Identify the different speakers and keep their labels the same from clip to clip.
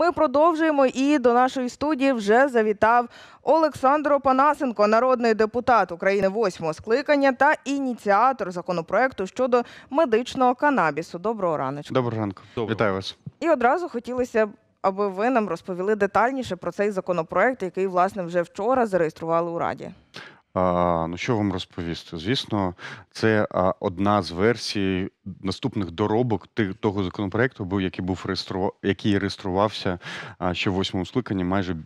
Speaker 1: Ми продовжуємо і до нашої студії вже завітав Олександр Опанасенко, народний депутат України восьмого скликання та ініціатор законопроекту щодо медичного канабісу. Доброго раночку.
Speaker 2: Доброго ранку. Доброго. Вітаю вас.
Speaker 1: І одразу хотілося б, аби ви нам розповіли детальніше про цей законопроект, який власне вже вчора зареєстрували у раді.
Speaker 2: Ну, що вам розповісти? Звісно, це одна з версій наступних доробок того законопроекту, Був який був реєстру... який реєструвався ще в восьмому скликанні, майже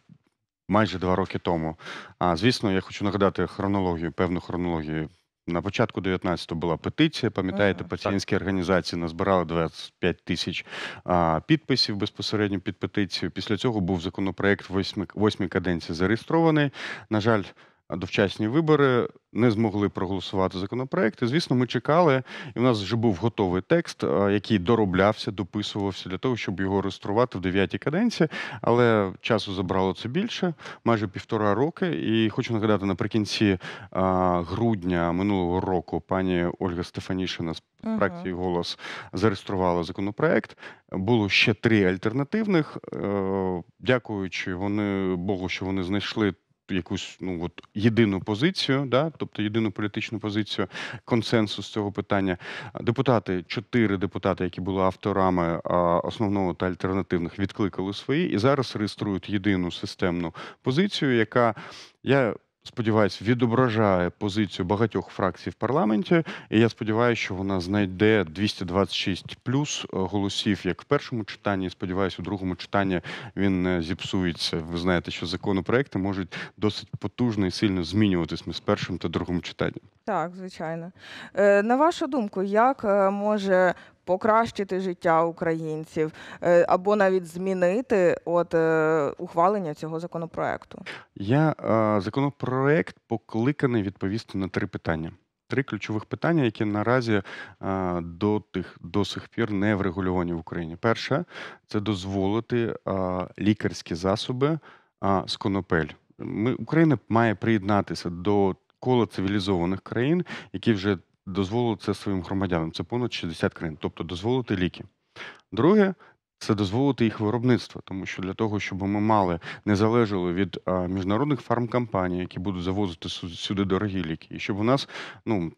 Speaker 2: майже два роки тому. А звісно, я хочу нагадати хронологію, певну хронологію. На початку 19-го була петиція. Пам'ятаєте, пацієнтські організації назбирали 25 тисяч підписів безпосередньо під петицію. Після цього був законопроект восьмій каденції зареєстрований. На жаль довчасні вибори не змогли проголосувати законопроект. І, Звісно, ми чекали, і в нас вже був готовий текст, який дороблявся, дописувався для того, щоб його реєструвати в дев'ятій каденції. Але часу забрало це більше, майже півтора роки. І хочу нагадати, наприкінці грудня минулого року пані Ольга Стефанішина з фракції голос зареєструвала законопроект. Було ще три альтернативних. Е, дякуючи вони Богу, що вони знайшли якусь ну от єдину позицію, да, тобто єдину політичну позицію, консенсус цього питання. Депутати, чотири депутати, які були авторами основного та альтернативних, відкликали свої і зараз реєструють єдину системну позицію, яка я сподіваюся, відображає позицію багатьох фракцій в парламенті. І я сподіваюся, що вона знайде 226 плюс е, голосів, як в першому читанні. Сподіваюся, у другому читанні він е, зіпсується. Ви знаєте, що законопроекти можуть досить потужно і сильно змінюватись між першим та другим читанням.
Speaker 1: Так, звичайно. Е, на вашу думку, як може покращити життя українців е, або навіть змінити от е, ухвалення цього законопроекту?
Speaker 2: Я е, законопроект покликаний відповісти на три питання. Три ключових питання, які наразі до тих до сих пір не врегульовані в Україні. Перше це дозволити лікарські засоби з конопель. Ми Україна має приєднатися до кола цивілізованих країн, які вже дозволили це своїм громадянам. Це понад 60 країн, тобто дозволити ліки. Друге. Це дозволити їх виробництво, тому що для того, щоб ми мали не від а, міжнародних фармкомпаній, які будуть завозити сюди дорогі ліки, і щоб у нас ну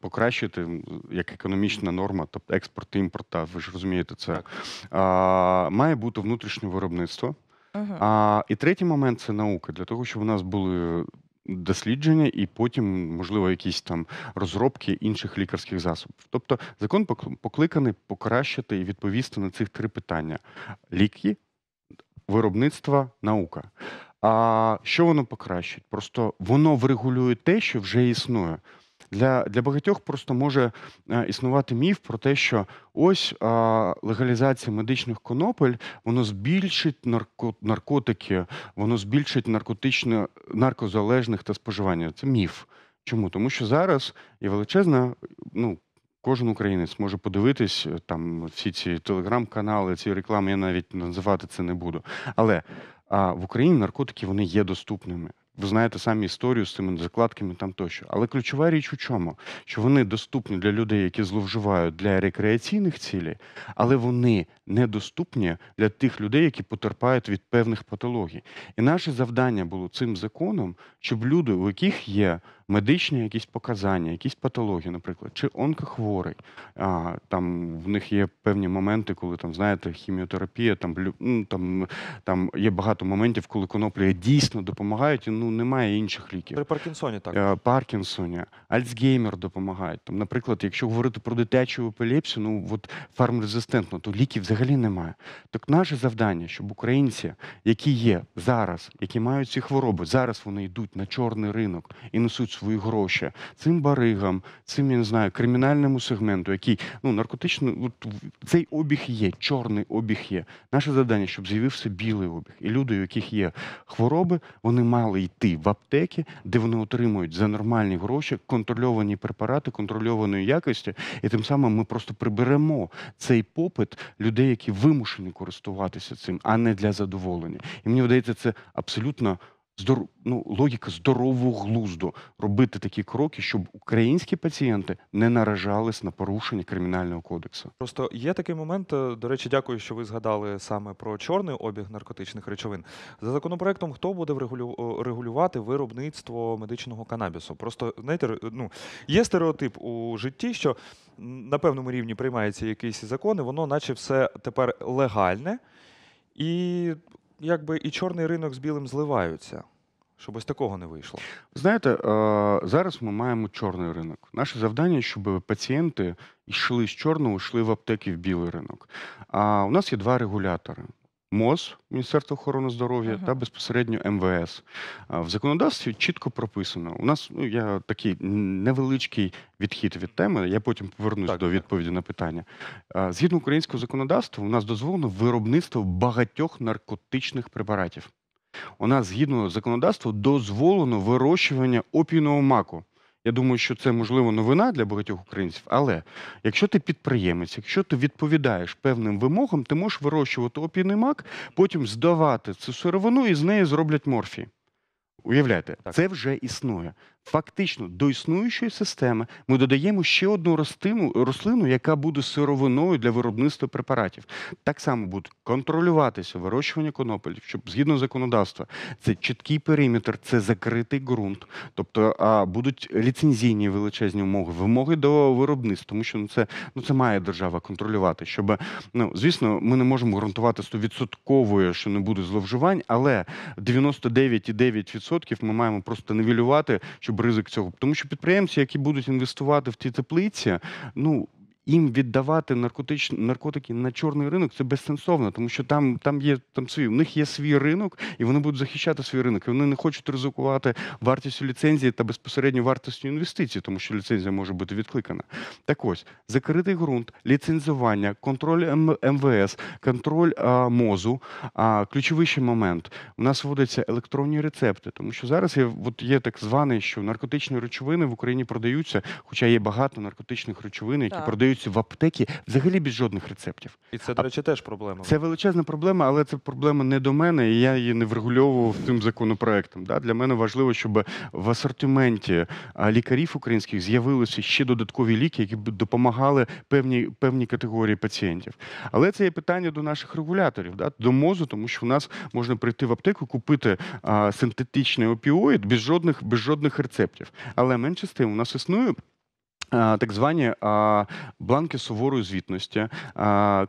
Speaker 2: покращити як економічна норма, тобто експорт імпорт, та ви ж розумієте, це а, має бути внутрішнє виробництво. Uh -huh. А і третій момент це наука для того, щоб у нас були дослідження і потім, можливо, якісь там розробки інших лікарських засобів. Тобто закон покликаний покращити і відповісти на цих три питання: ліки, виробництво, наука. А що воно покращить? Просто воно врегулює те, що вже існує для для багатьох просто може е, існувати міф про те, що ось легалізація медичних конопель воно збільшить нарко, наркотики, воно збільшить наркотично наркозалежних та споживання. Це міф. Чому? Тому що зараз є величезна, ну. Кожен українець може подивитись е, там всі ці телеграм-канали, ці реклами я навіть називати це не буду. Але а, в Україні наркотики вони є доступними. Ви знаєте самі історію з цими закладками там тощо. Але ключова річ у чому? Що вони доступні для людей, які зловживають для рекреаційних цілей, але вони недоступні для тих людей, які потерпають від певних патологій. І наше завдання було цим законом, щоб люди, у яких є медичні якісь показання, якісь патології, наприклад, чи онкохворий. А, Там в них є певні моменти, коли там знаєте, хіміотерапія, там ну, там, там є багато моментів, коли коноплі дійсно допомагають, і ну немає інших ліків. При Паркінсоні так. Е, Паркінсоні, Альцгеймер допомагають. Там, наприклад, якщо говорити про дитячу епілепсію, ну от фармрезистентно, то ліків взагалі немає. Так наше завдання, щоб українці, які є зараз, які мають ці хвороби, зараз вони йдуть на чорний ринок і несуть свої гроші цим баригам, цим я не знаю, кримінальному сегменту, який ну наркотичний, от, цей обіг є, чорний обіг є. Наше завдання, щоб з'явився білий обіг, і люди, у яких є хвороби, вони мали йти в аптеки, де вони отримують за нормальні гроші контрольовані препарати, контрольованої якості, і тим самим ми просто приберемо цей попит людей, які вимушені користуватися цим, а не для задоволення. І мені вдається, це абсолютно здоров... ну, логіка здорового глузду робити такі кроки, щоб українські пацієнти не наражались на порушення кримінального кодексу.
Speaker 3: Просто є такий момент. Е, до речі, дякую, що ви згадали саме про чорний обіг наркотичних речовин. За законопроектом хто буде регулювати виробництво медичного канабісу? Просто знаєте, ну є стереотип у житті, що на певному рівні приймаються якісь закони, воно, наче, все тепер легальне. І якби і чорний ринок з білим зливаються щоб ось такого не вийшло.
Speaker 2: Знаєте, е, зараз ми маємо чорний ринок. Наше завдання, щоб пацієнти йшли з чорного, йшли в аптеки в білий ринок. А у нас є два регулятори. МОЗ Міністерство охорони здоров'я uh -huh. та безпосередньо МВС в законодавстві чітко прописано. У нас ну я такий невеличкий відхід від теми. Я потім повернусь так, до відповіді на питання. Згідно українського законодавства, у нас дозволено виробництво багатьох наркотичних препаратів. У нас згідно законодавства дозволено вирощування опійного маку. Я думаю, що це можливо новина для багатьох українців, але якщо ти підприємець, якщо ти відповідаєш певним вимогам, ти можеш вирощувати опійний мак, потім здавати цю сировину і з неї зроблять морфі. Уявляєте, так. це вже існує. Фактично до існуючої системи ми додаємо ще одну ростину рослину, яка буде сировиною для виробництва препаратів. Так само буде контролюватися вирощування конопелів, щоб згідно законодавства це чіткий периметр, це закритий ґрунт, тобто а, будуть ліцензійні величезні вимоги, вимоги до виробництва, тому що ну це ну це має держава контролювати. Щоб ну звісно, ми не можемо гарантувати стовідсоткової, що не буде зловживань, але 99,9% ми маємо просто нивелювати, щоб щоб ризик цього, тому що підприємці, які будуть інвестувати в ті теплиці, ну їм віддавати наркотич... наркотики на чорний ринок це безсенсовно, тому що там там є там свій, У них є свій ринок, і вони будуть захищати свій ринок. І Вони не хочуть ризикувати вартістю ліцензії та безпосередньо вартістю інвестицій, тому що ліцензія може бути відкликана. Так ось закритий ґрунт, ліцензування, контроль МВС, контроль а, мозу. А ключовий момент у нас вводяться електронні рецепти, тому що зараз є от є так званий, що наркотичні речовини в Україні продаються, хоча є багато наркотичних речовин, які так. продають продаються в аптекі взагалі без жодних рецептів.
Speaker 3: І це, до речі, теж проблема.
Speaker 2: Це величезна проблема, але це проблема не до мене, і я її не врегульовував тим законопроектом. Да? Для мене важливо, щоб в асортименті е, лікарів українських з'явилися ще додаткові ліки, які б допомагали певній певні категорії пацієнтів. Але це є питання до наших регуляторів, да? до мозу, тому що в нас можна прийти в аптеку, купити а, синтетичний опіоїд без жодних, без жодних рецептів. Але менше з тим у нас існує. Так звані бланки суворої звітності,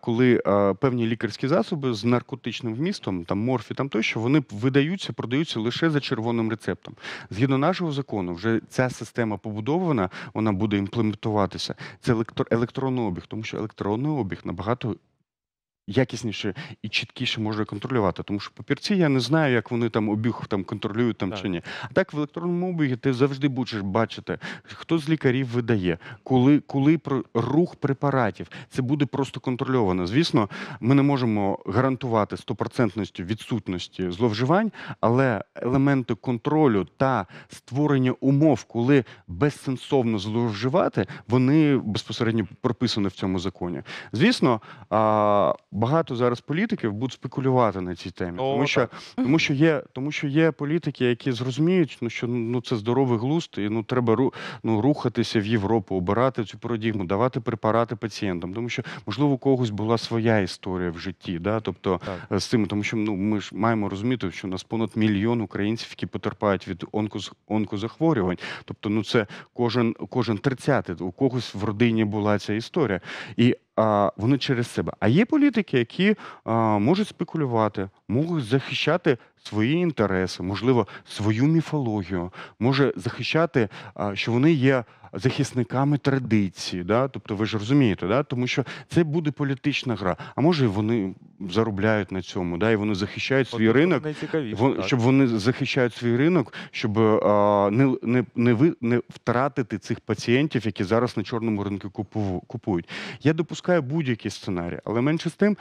Speaker 2: коли певні лікарські засоби з наркотичним вмістом, там морфі, там тощо, вони видаються, продаються лише за червоним рецептом. Згідно нашого закону, вже ця система побудована, вона буде імплементуватися. Це електронний обіг, тому що електронний обіг набагато якісніше і чіткіше може контролювати. Тому що папірці я не знаю, як вони там обіг там контролюють там так. чи ні. А так в електронному обігі ти завжди будеш бачити, хто з лікарів видає, коли коли про рух препаратів. Це буде просто контрольовано. Звісно, ми не можемо гарантувати стопроцентності відсутності зловживань, але елементи контролю та створення умов, коли безсенсовно зловживати, вони безпосередньо прописані в цьому законі. Звісно багато зараз політиків будуть спекулювати на цій темі, тому що тому що є, тому що є політики, які зрозуміють, ну що ну це здоровий глузд, і ну треба ну, рухатися в Європу, обирати цю парадігму, давати препарати пацієнтам, тому що можливо у когось була своя історія в житті, да, тобто е, з цим, тому що ну ми ж маємо розуміти, що у нас понад мільйон українців, які потерпають від онкоз, онкозахворювань. Тобто, ну це кожен кожен тридцятий, у когось в родині була ця історія і вони через себе. А є політики, які можуть спекулювати, можуть захищати свої інтереси, можливо, свою міфологію, може захищати, що вони є захисниками традиції. Да? Тобто, ви ж розумієте, да? тому що це буде політична гра. А може, вони заробляють на цьому, да? і вони захищають свій От, ринок, вон, щоб вони захищають свій ринок, щоб е, а, не не, не, ви, не втратити цих пацієнтів, які зараз на чорному ринку купу купують. Я допускаю будь який сценарій, але менше з тим.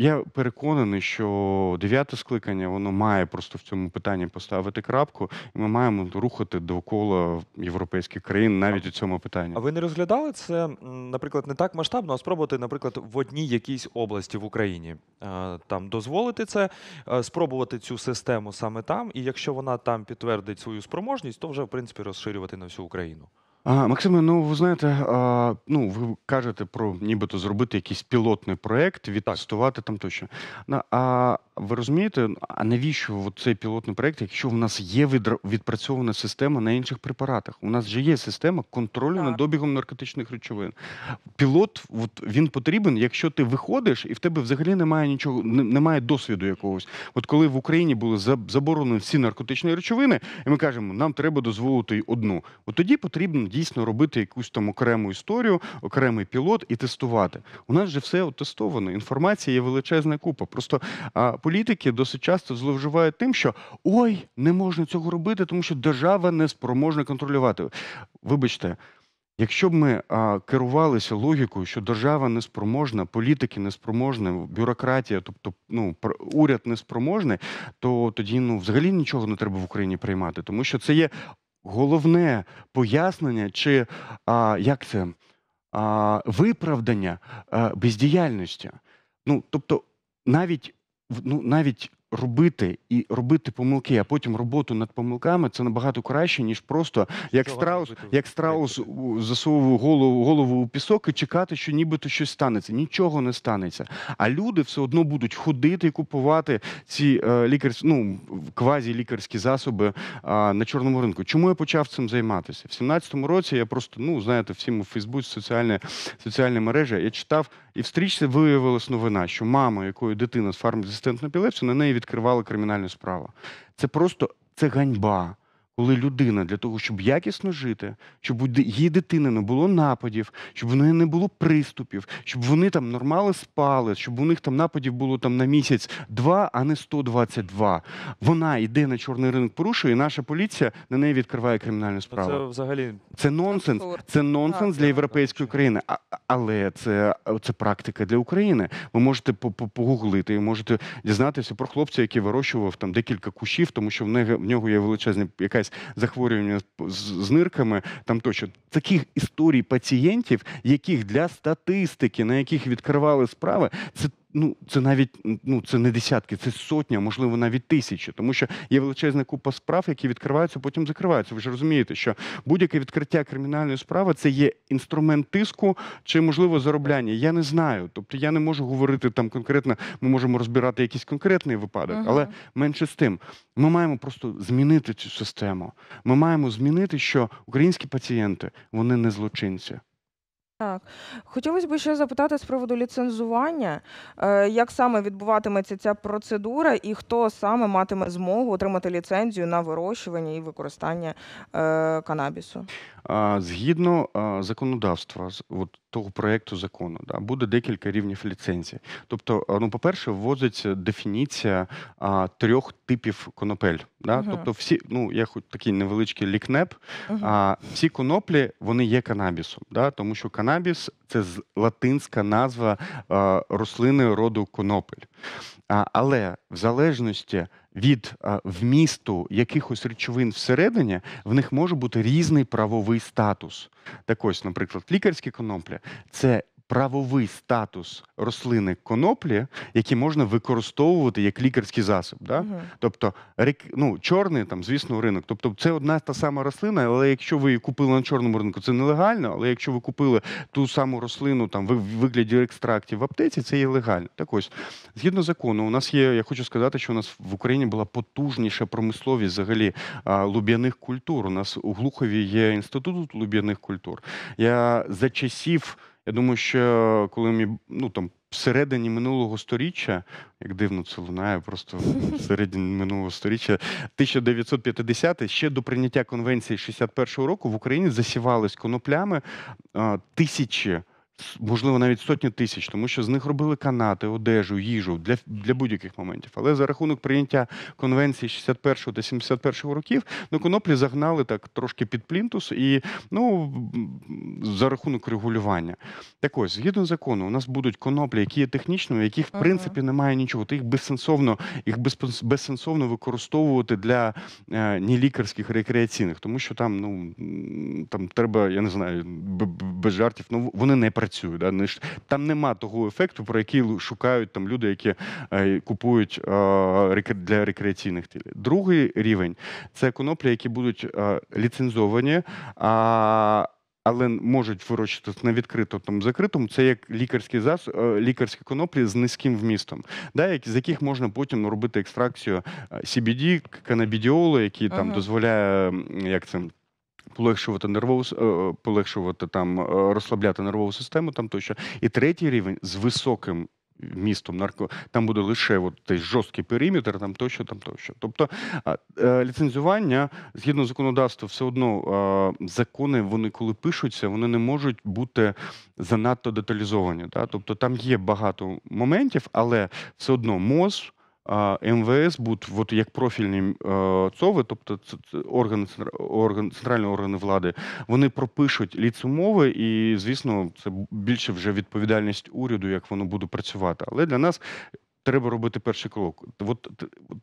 Speaker 2: Я переконаний, що дев'яте скликання воно має просто в цьому питанні поставити крапку, і ми маємо рухати довкола європейських країн навіть а, у цьому питанні.
Speaker 3: А ви не розглядали це, наприклад, не так масштабно, а спробувати, наприклад, в одній якійсь області в Україні е, там дозволити це, е, спробувати цю систему саме там. І якщо вона там підтвердить свою спроможність, то вже в принципі розширювати на всю Україну.
Speaker 2: А, Максиме, ну ви знаєте, а, ну ви кажете про нібито зробити якийсь пілотний проект, відтестувати там тощо. А ви розумієте, а навіщо цей пілотний проект, якщо в нас є відпрацьована система на інших препаратах? У нас же є система контролю так. над обігом наркотичних речовин. Пілот от, він потрібен, якщо ти виходиш і в тебе взагалі немає нічого, немає досвіду якогось. От коли в Україні були заборонені всі наркотичні речовини, і ми кажемо, нам треба дозволити одну. От тоді потрібен дійсно робити якусь там окрему історію, окремий пілот і тестувати. У нас же все тестовано. Інформація є величезна купа. Просто а, політики досить часто зловживають тим, що ой, не можна цього робити, тому що держава не спроможна контролювати. Вибачте. Якщо б ми а, керувалися логікою, що держава неспроможна, політики неспроможні, бюрократія, тобто ну уряд неспроможний, то тоді ну взагалі нічого не треба в Україні приймати, тому що це є головне пояснення чи а, як це а, виправдання а, е, бездіяльності. Ну, тобто, навіть ну, навіть робити і робити помилки, а потім роботу над помилками це набагато краще, ніж просто як страус, як страус засовував голову голову у пісок і чекати, що нібито щось станеться. Нічого не станеться. А люди все одно будуть ходити і купувати ці е, лікарські ну квазі лікарські засоби е, на чорному ринку. Чому я почав цим займатися? В 17-му році я просто ну знаєте, всім у Фейсбуці соціальні, соціальні мережі я читав і в стрічці виявилась новина, що мама, якої дитина з фармазистентною пілепсією, на неї відкривали кримінальну справу. Це просто це ганьба коли людина для того, щоб якісно жити, щоб у її дитини не було нападів, щоб в неї не було приступів, щоб вони там нормально спали, щоб у них там нападів було там на місяць два, а не 122. Вона йде на чорний ринок, порушує, і наша поліція на неї відкриває кримінальну справу. Це взагалі це нонсенс. Це нонсенс для європейської країни. Але це це практика для України. Ви можете погуглити і можете дізнатися про хлопця, який вирощував там декілька кущів, тому що в нього є величезна якась якесь захворювання з нирками, там тощо таких історій пацієнтів, яких для статистики, на яких відкривали справи, це ну це навіть ну це не десятки, це сотня, можливо, навіть тисячі, тому що є величезна купа справ, які відкриваються, потім закриваються. Ви ж розумієте, що будь-яке відкриття кримінальної справи це є інструмент тиску чи можливо заробляння. Я не знаю. Тобто я не можу говорити там конкретно. Ми можемо розбирати якийсь конкретний випадок, але менше з тим, ми маємо просто змінити цю систему. Ми маємо змінити, що українські пацієнти вони не злочинці.
Speaker 1: Так, хотілося б ще запитати з приводу ліцензування, е, як саме відбуватиметься ця процедура, і хто саме матиме змогу отримати ліцензію на вирощування і використання е, канабісу?
Speaker 2: Згідно законодавства, от того проєкту закону да буде декілька рівнів ліцензії. Тобто, е, ну по перше, вводиться дефініція а, трьох типів конопель. Да? Uh Тобто, всі, ну я хоч такий невеличкий лікнеп. Uh А всі коноплі вони є канабісом, да? тому що канабіс це латинська назва а, е, рослини роду конопель. А, Але в залежності від е, вмісту якихось речовин всередині, в них може бути різний правовий статус. Так ось, наприклад, лікарські конопля це правовий статус рослини коноплі, які можна використовувати як лікарський засіб. Да? Угу. Тобто ну, чорний там, звісно, ринок. Тобто, це одна та сама рослина, але якщо ви її купили на чорному ринку, це нелегально. Але якщо ви купили ту саму рослину там в вигляді екстрактів в аптеці, це є легально. Так ось, згідно закону, у нас є. Я хочу сказати, що у нас в Україні була потужніша промисловість взагалі луб'яних культур. У нас у Глухові є інститут луб'яних культур. Я за часів. Я думаю, що коли мій ну там всередині минулого сторіччя, як дивно це лунає, просто всередині минулого сторіччя, 1950 ще до прийняття конвенції 61-го року в Україні засівались коноплями а, тисячі можливо, навіть сотні тисяч, тому що з них робили канати, одежу, їжу для для будь-яких моментів. Але за рахунок прийняття конвенції 61 та 71 років ну, коноплі загнали так трошки під плінтус, і ну за рахунок регулювання. Так ось, згідно закону, у нас будуть коноплі, які є технічними, яких в принципі немає нічого. Ти їх безсенсовно, їх безсенсовно використовувати для е, лікарських рекреаційних, тому що там ну там треба, я не знаю, без жартів, ну вони не працюють працює. Да? Ну, там нема того ефекту, про який шукають там люди, які е, купують е, для рекреаційних цілей. Другий рівень це коноплі, які будуть е, ліцензовані. а Але можуть вирощитися на відкритому там закритому, це як лікарські зас... лікарські коноплі з низьким вмістом, да, як, з яких можна потім робити екстракцію CBD, канабідіолу, який ага. там дозволяє як це полегшувати нервову е, е, полегшувати там, е, розслабляти нервову систему, там тощо. І третій рівень з високим. Містом нарко там буде лише от той жорсткий периметр, там тощо, там тощо. Тобто ліцензування згідно законодавства, все одно закони вони коли пишуться, вони не можуть бути занадто деталізовані. Тобто там є багато моментів, але все одно МОЗ МВС будуть от, як профільні е, ЦОВи, тобто органи орган, центральні органи влади, вони пропишуть ліцумови, і звісно, це більше вже відповідальність уряду, як воно буде працювати. Але для нас треба робити перший крок. От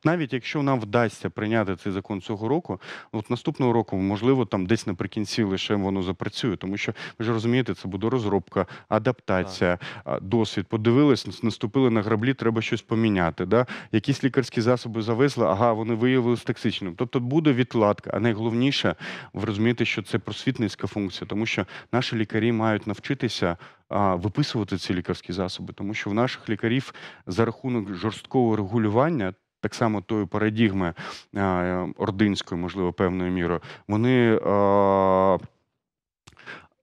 Speaker 2: навіть якщо нам вдасться прийняти цей закон цього року, от наступного року, можливо, там десь наприкінці лише воно запрацює, тому що ви ж розумієте, це буде розробка, адаптація, так. досвід. Подивились, наступили на граблі, треба щось поміняти. Да? Якісь лікарські засоби завезли, ага, вони виявилися токсичними. Тобто буде відладка, а найголовніше ви розумієте, що це просвітницька функція, тому що наші лікарі мають навчитися виписувати ці лікарські засоби, тому що в наших лікарів за рахунок жорсткого регулювання. Так само тої парадігми ординської, можливо, певною мірою, вони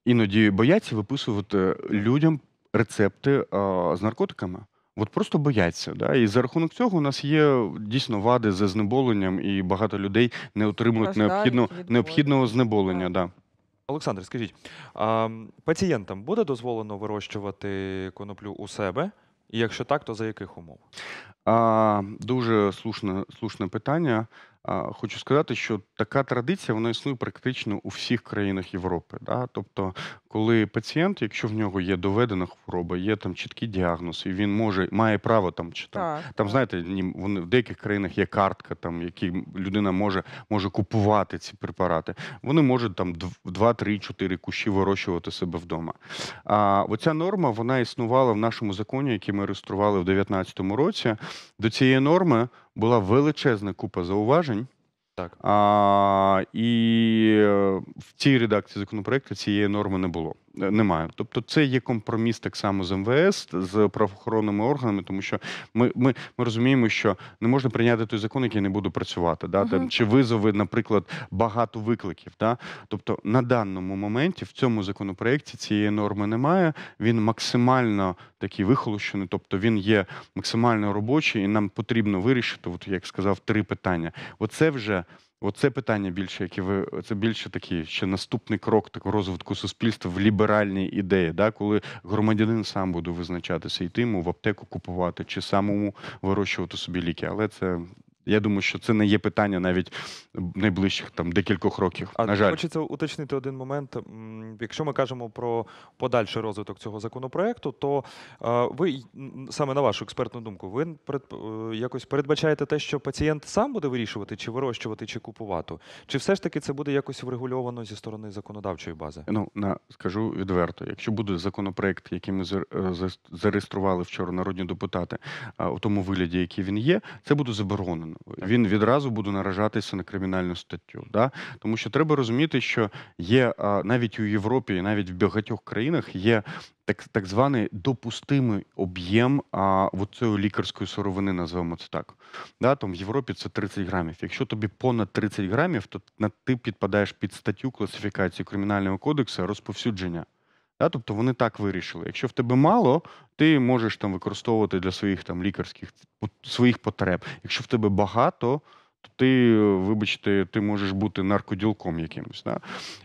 Speaker 2: іноді бояться виписувати людям рецепти з наркотиками. От просто бояться. Да? І за рахунок цього у нас є дійсно вади за знеболенням, і багато людей не отримують необхідно, необхідного знеболення. Да. Олександр, скажіть, а, пацієнтам буде дозволено
Speaker 3: вирощувати коноплю у себе? І якщо так, то за яких умов?
Speaker 2: А, Дуже слушне, слушне питання. Хочу сказати, що така традиція вона існує практично у всіх країнах Європи. Да? Тобто, коли пацієнт, якщо в нього є доведена хвороба, є там чіткий діагноз, і він може має право там чи там так, там, так. знаєте, вони в деяких країнах є картка, там які людина може може купувати ці препарати. Вони можуть там 2 три, чотири кущі вирощувати себе вдома. А оця норма вона існувала в нашому законі, який ми реєстрували в 2019 році. До цієї норми була величезна купа зауважень. Так. А, І е, в цій редакції законопроекту цієї норми не було. Е, немає. Тобто, це є компроміс так само з МВС, з правоохоронними органами, тому що ми ми, ми розуміємо, що не можна прийняти той закон, який не буде працювати. Да? Там, чи визови, наприклад, багато викликів. Да? Тобто на даному моменті в цьому законопроєкті цієї норми немає. Він максимально такий вихолощений, тобто він є максимально робочий, і нам потрібно вирішити, от як сказав, три питання. Оце вже. Оце питання більше, які ви це більше такі, ще наступний крок такого розвитку суспільства в ліберальній ідеї, да, коли громадянин сам буде визначатися, йти йому в аптеку купувати чи самому вирощувати собі ліки. Але це я думаю, що це не є питання навіть найближчих там декількох років. А на жаль.
Speaker 3: хочеться уточнити один момент. Якщо ми кажемо про подальший розвиток цього законопроекту, то е, ви саме на вашу експертну думку, ви е, якось передбачаєте те, що пацієнт сам буде вирішувати, чи вирощувати, чи купувати, чи все ж таки це буде якось врегульовано зі сторони законодавчої бази?
Speaker 2: Ну на скажу відверто, якщо буде законопроект, який ми е, зареєстрували вчора народні депутати, у тому вигляді, який він є, це буде заборонено він відразу буде наражатися на кримінальну статтю. Да? Тому що треба розуміти, що є навіть у Європі, і навіть в багатьох країнах є так так званий допустимий об'єм цієї лікарської сировини, називаємо це так. Да? Там В Європі це 30 грамів. Якщо тобі понад 30 грамів, то ти підпадаєш під статтю класифікації Кримінального кодексу розповсюдження. Да? Тобто вони так вирішили. Якщо в тебе мало, ти можеш там використовувати для своїх там лікарських своїх потреб. Якщо в тебе багато, то ти, вибачте, ти можеш бути наркоділком якимось. Да?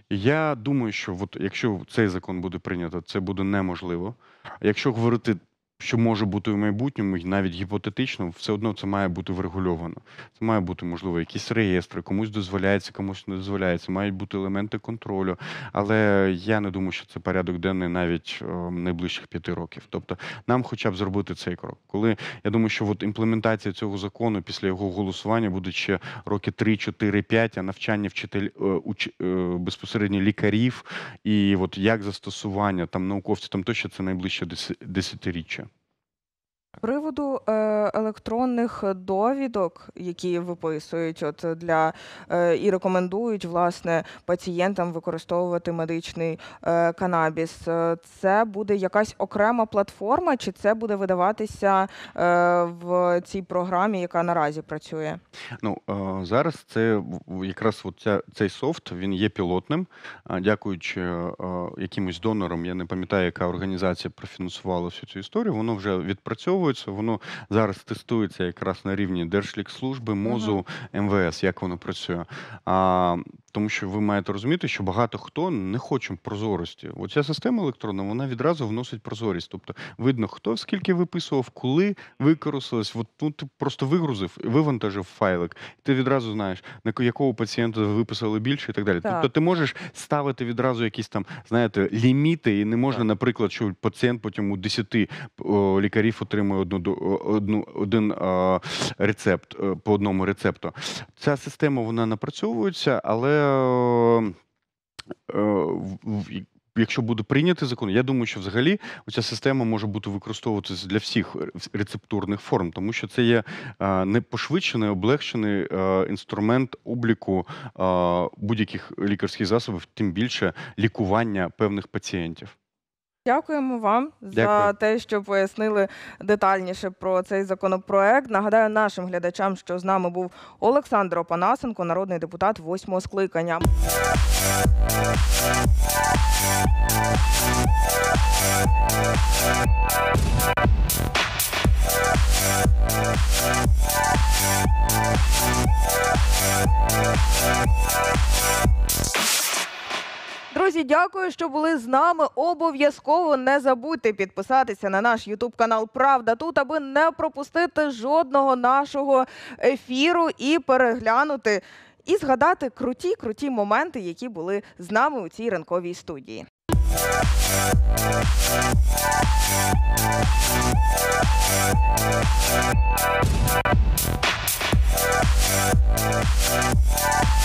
Speaker 2: Я думаю, що от, якщо цей закон буде прийнято, це буде неможливо. Якщо говорити що може бути у майбутньому, і навіть гіпотетично, все одно це має бути врегульовано. Це має бути можливо якісь реєстри, комусь дозволяється, комусь не дозволяється. Мають бути елементи контролю. Але я не думаю, що це порядок денний навіть о, е, найближчих п'яти років. Тобто, нам, хоча б, зробити цей крок. Коли я думаю, що от імплементація цього закону після його голосування буде ще роки 3-4-5, а навчання вчитель е, уч... Е, безпосередньо лікарів і от як застосування там науковці, там тощо це найближче десятиріччя
Speaker 1: приводу е, електронних довідок, які виписують, от для е, і рекомендують власне пацієнтам використовувати медичний е, канабіс. Це буде якась окрема платформа, чи це буде видаватися в цій програмі, яка наразі працює?
Speaker 2: Ну зараз це якраз от ця, цей софт він є пілотним, дякуючи якимось донорам. Я не пам'ятаю, яка організація профінансувала всю цю історію. Воно вже відпрацьовує використовується. Воно зараз тестується якраз на рівні Держлікслужби, мозу МВС, як воно працює. А, Тому що ви маєте розуміти, що багато хто не хоче прозорості. Оця система електронна вона відразу вносить прозорість. Тобто видно, хто скільки виписував, коли використалось. От ну, ти просто вигрузив, вивантажив файлик, і ти відразу знаєш, на якого пацієнта виписали більше і так далі. Тобто так. Тобто ти можеш ставити відразу якісь там, знаєте, ліміти, і не можна, наприклад, що пацієнт потім у 10 о, лікарів отримує виконує одну одну один а, рецепт е, по одному рецепту. Ця система вона напрацьовується, але а, е, а, е, Якщо буде прийнятий закон, я думаю, що взагалі ця система може бути використовуватися для всіх рецептурних форм, тому що це є не пошвидшений, облегшений інструмент обліку будь-яких лікарських засобів, тим більше лікування певних пацієнтів.
Speaker 1: Дякуємо вам Дякую. за те, що пояснили детальніше про цей законопроект. Нагадаю нашим глядачам, що з нами був Олександр Опанасенко, народний депутат восьмого скликання. Thank you. Друзі, дякую, що були з нами. Обов'язково не забудьте підписатися на наш Ютуб канал Правда тут, аби не пропустити жодного нашого ефіру і переглянути і згадати круті, круті моменти, які були з нами у цій ранковій студії.
Speaker 2: We'll be right back.